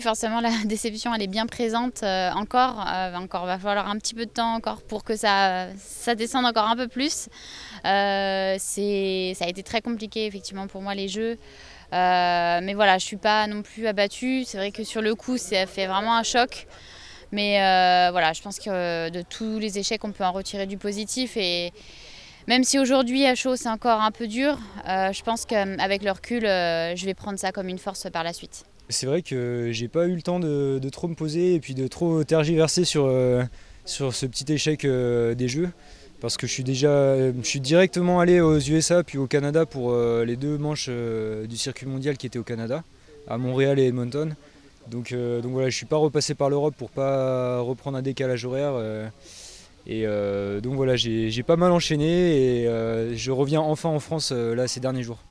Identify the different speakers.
Speaker 1: Forcément, la déception, elle est bien présente euh, encore. Euh, bah, encore, va falloir un petit peu de temps encore pour que ça, ça descende encore un peu plus. Euh, ça a été très compliqué, effectivement, pour moi, les jeux. Euh, mais voilà, je suis pas non plus abattue. C'est vrai que sur le coup, ça fait vraiment un choc. Mais voilà, je pense que de tous les échecs, on peut en retirer du positif. Et même si aujourd'hui, à chaud, c'est encore un peu dur, je pense qu'avec le recul, je vais prendre ça comme une force par la suite.
Speaker 2: C'est vrai que j'ai pas eu le temps de, trop me poser et puis de trop tergiverser sur, euh, sur ce petit échec euh, des jeux. Parce que je suis déjà je suis directement allé aux USA puis au Canada pour euh, les deux manches du circuit mondial qui étaient au Canada, à Montréal et Edmonton. Donc, donc voilà, je suis pas repassé par l'Europe pour pas reprendre un décalage horaire. et donc voilà, j'ai pas mal enchaîné et je reviens enfin en France là ces derniers jours.